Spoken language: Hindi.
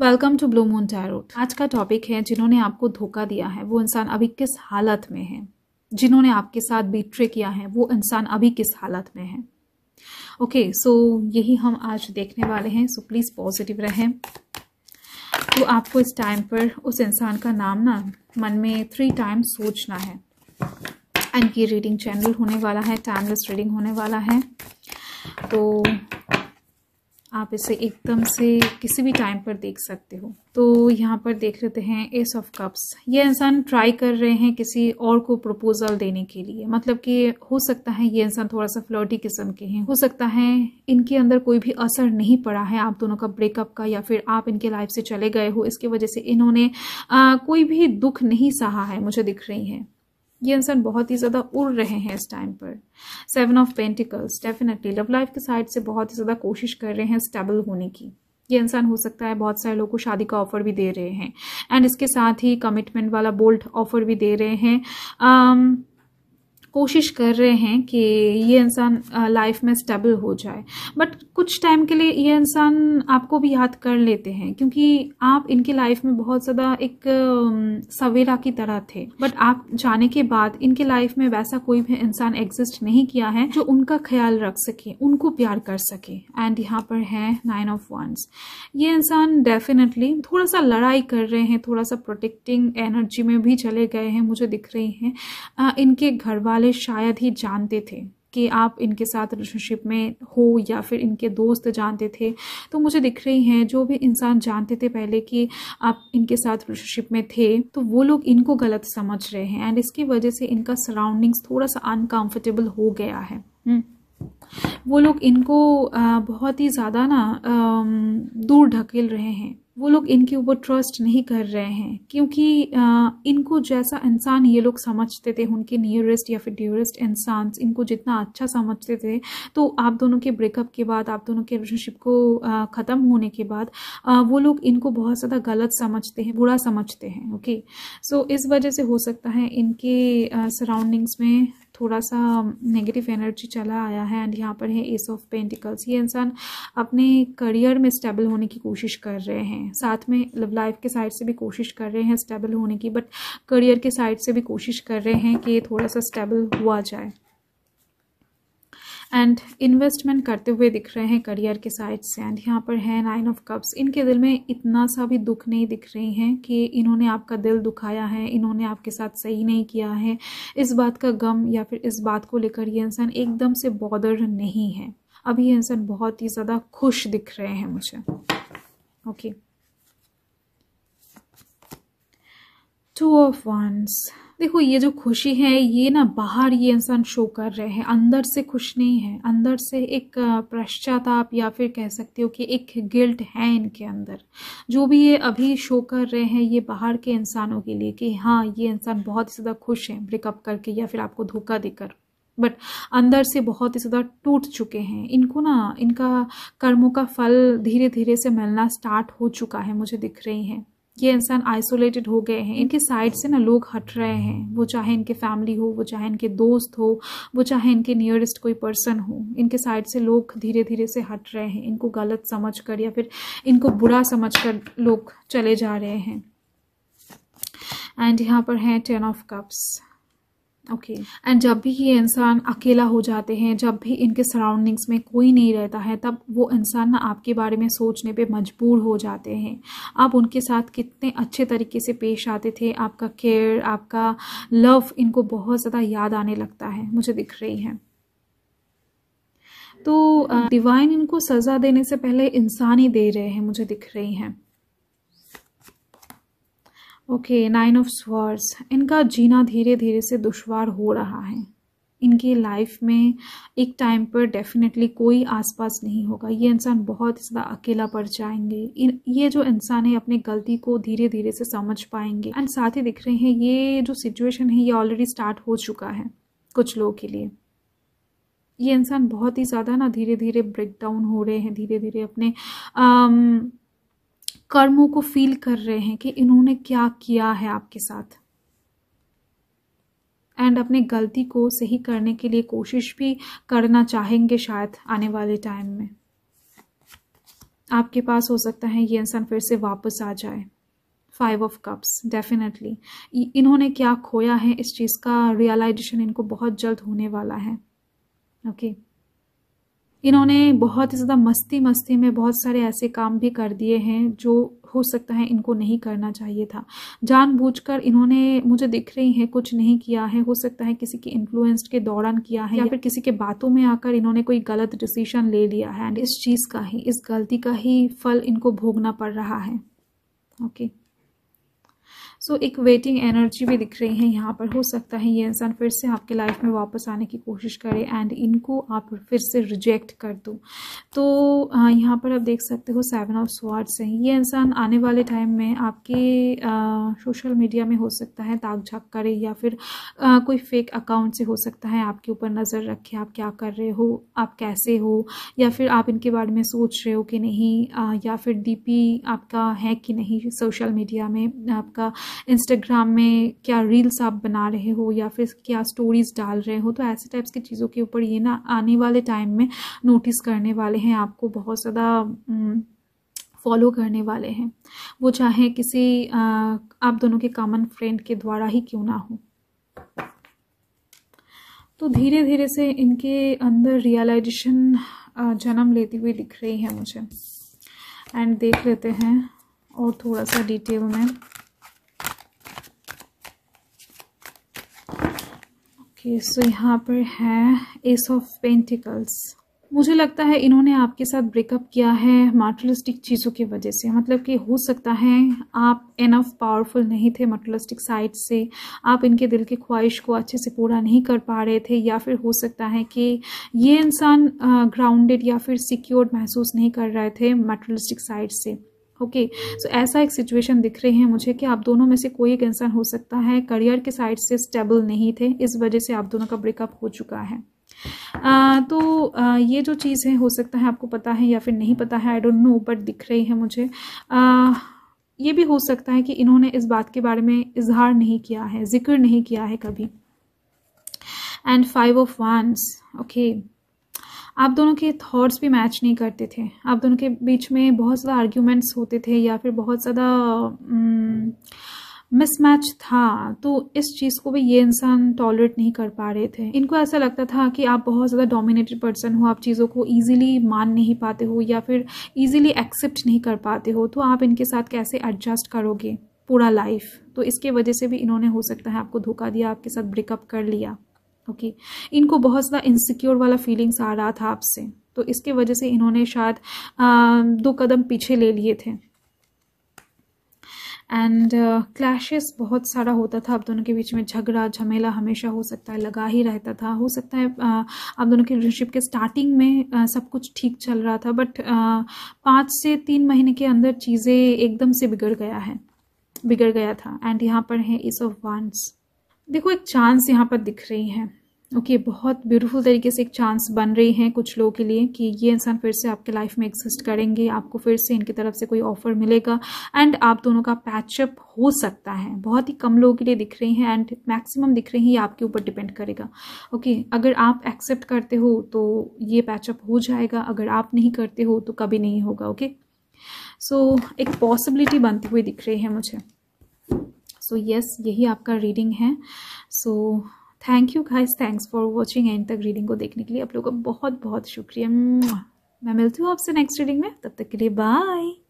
Welcome to blue moon tarot आज का टॉपिक है जिन्होंने आपको धोखा दिया है वो इंसान अभी किस हालत में है जिन्होंने आपके साथ बीट्रे किया है वो इंसान अभी किस हालत में है ओके okay, सो so यही हम आज देखने वाले हैं सो प्लीज़ पॉजिटिव रहें तो आपको इस टाइम पर उस इंसान का नाम ना मन में थ्री टाइम सोचना है एंड की रीडिंग चैनल होने वाला है टाइमलेस रीडिंग होने वाला है तो आप इसे एकदम से किसी भी टाइम पर देख सकते हो तो यहाँ पर देख लेते हैं एस ऑफ कप्स ये इंसान ट्राई कर रहे हैं किसी और को प्रपोजल देने के लिए मतलब कि हो सकता है ये इंसान थोड़ा सा फ्लोटी किस्म के हैं हो सकता है इनके अंदर कोई भी असर नहीं पड़ा है आप दोनों का ब्रेकअप का या फिर आप इनके लाइफ से चले गए हो इसकी वजह से इन्होंने आ, कोई भी दुख नहीं सहा है मुझे दिख रही है ये इंसान बहुत ही ज़्यादा उड़ रहे हैं इस टाइम पर seven of pentacles definitely love life के साइड से बहुत ही ज़्यादा कोशिश कर रहे हैं स्टेबल होने की ये इंसान हो सकता है बहुत सारे लोगों को शादी का ऑफर भी दे रहे हैं एंड इसके साथ ही कमिटमेंट वाला बोल्ट ऑफर भी दे रहे हैं um, कोशिश कर रहे हैं कि ये इंसान लाइफ में स्टेबल हो जाए बट कुछ टाइम के लिए ये इंसान आपको भी याद कर लेते हैं क्योंकि आप इनकी लाइफ में बहुत ज़्यादा एक सवेरा की तरह थे बट आप जाने के बाद इनकी लाइफ में वैसा कोई भी इंसान एग्जिस्ट नहीं किया है जो उनका ख्याल रख सके उनको प्यार कर सके एंड यहाँ पर है नाइन ऑफ वंस ये इंसान डेफिनेटली थोड़ा सा लड़ाई कर रहे हैं थोड़ा सा प्रोटेक्टिंग एनर्जी में भी चले गए हैं मुझे दिख रही हैं इनके घर वाले वाले शायद ही जानते थे कि आप इनके साथ रिलेशनशिप में हो या फिर इनके दोस्त जानते थे तो मुझे दिख रही हैं जो भी इंसान जानते थे पहले कि आप इनके साथ रिलेशनशिप में थे तो वो लोग इनको गलत समझ रहे हैं एंड इसकी वजह से इनका सराउंडिंग्स थोड़ा सा अनकम्फर्टेबल हो गया है हम्म। वो लोग इनको बहुत ही ज़्यादा ना दूर ढकेल रहे हैं वो लोग इनके ऊपर ट्रस्ट नहीं कर रहे हैं क्योंकि इनको जैसा इंसान ये लोग समझते थे उनके नियरेस्ट या फिर ड्यूरेस्ट इंसान इनको जितना अच्छा समझते थे तो आप दोनों के ब्रेकअप के बाद आप दोनों के रिलेशनशिप को ख़त्म होने के बाद वो लोग इनको बहुत ज़्यादा गलत समझते हैं बुरा समझते हैं ओके सो इस वजह से हो सकता है इनके सराउंडिंग्स में थोड़ा सा नेगेटिव एनर्जी चला आया है एंड यहाँ पर है एस ऑफ पेंटिकल्स ये इंसान अपने करियर में स्टेबल होने की कोशिश कर रहे हैं साथ में लव मतलब लाइफ के साइड से भी कोशिश कर रहे हैं स्टेबल होने की बट करियर के साइड से भी कोशिश कर रहे हैं कि थोड़ा सा स्टेबल हुआ जाए एंड इन्वेस्टमेंट करते हुए दिख रहे हैं करियर के साइड से एंड यहाँ पर है नाइन ऑफ कप्स इनके दिल में इतना सा भी दुख नहीं दिख रही हैं कि इन्होंने आपका दिल दुखाया है इन्होंने आपके साथ सही नहीं किया है इस बात का गम या फिर इस बात को लेकर ये इंसान एकदम से बॉदर नहीं है अभी ये इंसान बहुत ही ज़्यादा खुश दिख रहे हैं मुझे ओके टू ऑफ वंस देखो ये जो खुशी है ये ना बाहर ये इंसान शो कर रहे हैं अंदर से खुश नहीं है अंदर से एक पश्चाताप या फिर कह सकते हो कि एक गिल्ट है इनके अंदर जो भी ये अभी शो कर रहे हैं ये बाहर के इंसानों के लिए कि हाँ ये इंसान बहुत ही ज़्यादा खुश है ब्रेकअप करके या फिर आपको धोखा देकर बट अंदर से बहुत ही ज़्यादा टूट चुके हैं इनको ना इनका कर्मों का फल धीरे धीरे से मिलना स्टार्ट हो चुका है मुझे दिख रही है ये इंसान आइसोलेटेड हो गए हैं इनके साइड से ना लोग हट रहे हैं वो चाहे इनके फैमिली हो वो चाहे इनके दोस्त हो वो चाहे इनके नियरेस्ट कोई पर्सन हो इनके साइड से लोग धीरे धीरे से हट रहे हैं इनको गलत समझ कर या फिर इनको बुरा समझ कर लोग चले जा रहे हैं एंड यहाँ पर हैं ten of cups okay okay. And जब भी ये इंसान अकेला हो जाते हैं जब भी इनके सराउंडिंग्स में कोई नहीं रहता है तब वो इंसान ना आपके बारे में सोचने पे मजबूर हो जाते हैं आप उनके साथ कितने अच्छे तरीके से पेश आते थे आपका केयर आपका लव इनको बहुत ज़्यादा याद आने लगता है मुझे दिख रही है तो डिवाइन इनको सज़ा देने से पहले इंसान ही दे रहे हैं मुझे दिख रही हैं ओके नाइन ऑफ स्वर्स इनका जीना धीरे धीरे से दुश्वार हो रहा है इनकी लाइफ में एक टाइम पर डेफिनेटली कोई आसपास नहीं होगा ये इंसान बहुत ज़्यादा अकेला पड़ जाएंगे इन ये जो इंसान है अपनी गलती को धीरे धीरे से समझ पाएंगे एंड साथ ही दिख रहे हैं ये जो सिचुएशन है ये ऑलरेडी स्टार्ट हो चुका है कुछ लोगों के लिए ये इंसान बहुत ही ज़्यादा ना धीरे धीरे ब्रेक डाउन हो रहे हैं धीरे धीरे अपने आम, कर्मों को फील कर रहे हैं कि इन्होंने क्या किया है आपके साथ एंड अपने गलती को सही करने के लिए कोशिश भी करना चाहेंगे शायद आने वाले टाइम में आपके पास हो सकता है ये इंसान फिर से वापस आ जाए फाइव ऑफ कप्स डेफिनेटली इन्होंने क्या खोया है इस चीज़ का रियलाइजेशन इनको बहुत जल्द होने वाला है ओके okay. इन्होंने बहुत ही ज़्यादा मस्ती मस्ती में बहुत सारे ऐसे काम भी कर दिए हैं जो हो सकता है इनको नहीं करना चाहिए था जानबूझकर इन्होंने मुझे दिख रही है कुछ नहीं किया है हो सकता है किसी के इन्फ्लुएंस के दौरान किया है या फिर किसी के बातों में आकर इन्होंने कोई गलत डिसीजन ले लिया है एंड इस चीज़ का ही इस गलती का ही फल इनको भोगना पड़ रहा है ओके okay. सो एक वेटिंग एनर्जी भी दिख रही है यहाँ पर हो सकता है ये इंसान फिर से आपके लाइफ में वापस आने की कोशिश करे एंड इनको आप फिर से रिजेक्ट कर दो तो यहाँ पर आप देख सकते हो सेवन ऑफ स्वार्ड्स हैं ये इंसान आने वाले टाइम में आपके सोशल मीडिया में हो सकता है ताक झाक करे या फिर आ, कोई फेक अकाउंट से हो सकता है आपके ऊपर नज़र रखे आप क्या कर रहे हो आप कैसे हो या फिर आप इनके बारे में सोच रहे हो कि नहीं आ, या फिर डीपी आपका है कि नहीं सोशल मीडिया में आपका इंस्टाग्राम में क्या रील्स आप बना रहे हो या फिर क्या स्टोरीज डाल रहे हो तो ऐसे टाइप्स की चीज़ों के ऊपर ये ना आने वाले टाइम में नोटिस करने वाले हैं आपको बहुत ज़्यादा फॉलो हम्म, करने वाले हैं वो चाहे किसी आप दोनों के कॉमन फ्रेंड के द्वारा ही क्यों ना हो तो धीरे धीरे से इनके अंदर रियलाइजेशन जन्म लेती हुई दिख रही है मुझे एंड देख लेते हैं और थोड़ा सा डिटेल में ओके सो यहाँ पर है एस ऑफ पेंटिकल्स मुझे लगता है इन्होंने आपके साथ ब्रेकअप किया है मटेरियलिस्टिक चीज़ों की वजह से मतलब कि हो सकता है आप एनफ पावरफुल नहीं थे मटेरियलिस्टिक साइड से आप इनके दिल की ख्वाहिश को अच्छे से पूरा नहीं कर पा रहे थे या फिर हो सकता है कि ये इंसान ग्राउंडेड या फिर सिक्योर्ड महसूस नहीं कर रहे थे मटेरियलिस्टिक साइड से ओके okay, सो so ऐसा एक सिचुएशन दिख रही है मुझे कि आप दोनों में से कोई एक इंसान हो सकता है करियर के साइड से स्टेबल नहीं थे इस वजह से आप दोनों का ब्रेकअप हो चुका है आ, तो आ, ये जो चीज़ है हो सकता है आपको पता है या फिर नहीं पता है आई डोंट नो बट दिख रही है मुझे आ, ये भी हो सकता है कि इन्होंने इस बात के बारे में इजहार नहीं किया है जिक्र नहीं किया है कभी एंड फाइव ऑफ वन ओके आप दोनों के थॉट्स भी मैच नहीं करते थे आप दोनों के बीच में बहुत ज़्यादा आर्ग्यूमेंट्स होते थे या फिर बहुत ज़्यादा मिसमैच mm, था तो इस चीज़ को भी ये इंसान टॉलरेट नहीं कर पा रहे थे इनको ऐसा लगता था कि आप बहुत ज़्यादा डोमिनेटेड पर्सन हो आप चीज़ों को ईजिली मान नहीं पाते हो या फिर ईजिली एक्सेप्ट नहीं कर पाते हो तो आप इनके साथ कैसे एडजस्ट करोगे पूरा लाइफ तो इसके वजह से भी इन्होंने हो सकता है आपको धोखा दिया आपके साथ ब्रेकअप कर लिया ओके okay. इनको बहुत ज़्यादा इनसिक्योर वाला फीलिंग्स आ रहा था आपसे तो इसके वजह से इन्होंने शायद आ, दो कदम पीछे ले लिए थे एंड क्लैशेस uh, बहुत सारा होता था आप दोनों के बीच में झगड़ा झमेला हमेशा हो सकता है लगा ही रहता था हो सकता है uh, आप दोनों के रिलेशनशिप के स्टार्टिंग में uh, सब कुछ ठीक चल रहा था बट पाँच से तीन महीने के अंदर चीज़ें एकदम से बिगड़ गया है बिगड़ गया था एंड यहाँ पर है इस ऑफ वांस देखो एक चांस यहाँ पर दिख रही है ओके okay, बहुत ब्यूटीफुल तरीके से एक चांस बन रही हैं कुछ लोगों के लिए कि ये इंसान फिर से आपके लाइफ में एग्जिस्ट करेंगे आपको फिर से इनकी तरफ से कोई ऑफर मिलेगा एंड आप दोनों का पैचअप हो सकता है बहुत ही कम लोगों के लिए दिख रही हैं एंड मैक्सिमम दिख रही हैं ये आपके ऊपर डिपेंड करेगा ओके okay, अगर आप एक्सेप्ट करते हो तो ये पैचअप हो जाएगा अगर आप नहीं करते हो तो कभी नहीं होगा ओके okay? सो so, एक पॉसिबिलिटी बनती हुई दिख रही है मुझे सो so, यस yes, यही आपका रीडिंग है so so, thank you guys thanks for watching and तक रीडिंग को देखने के लिए आप लोगों का बहुत बहुत शुक्रिया मैं मिलती हूँ आपसे नेक्स्ट रीडिंग में तब तक के लिए बाय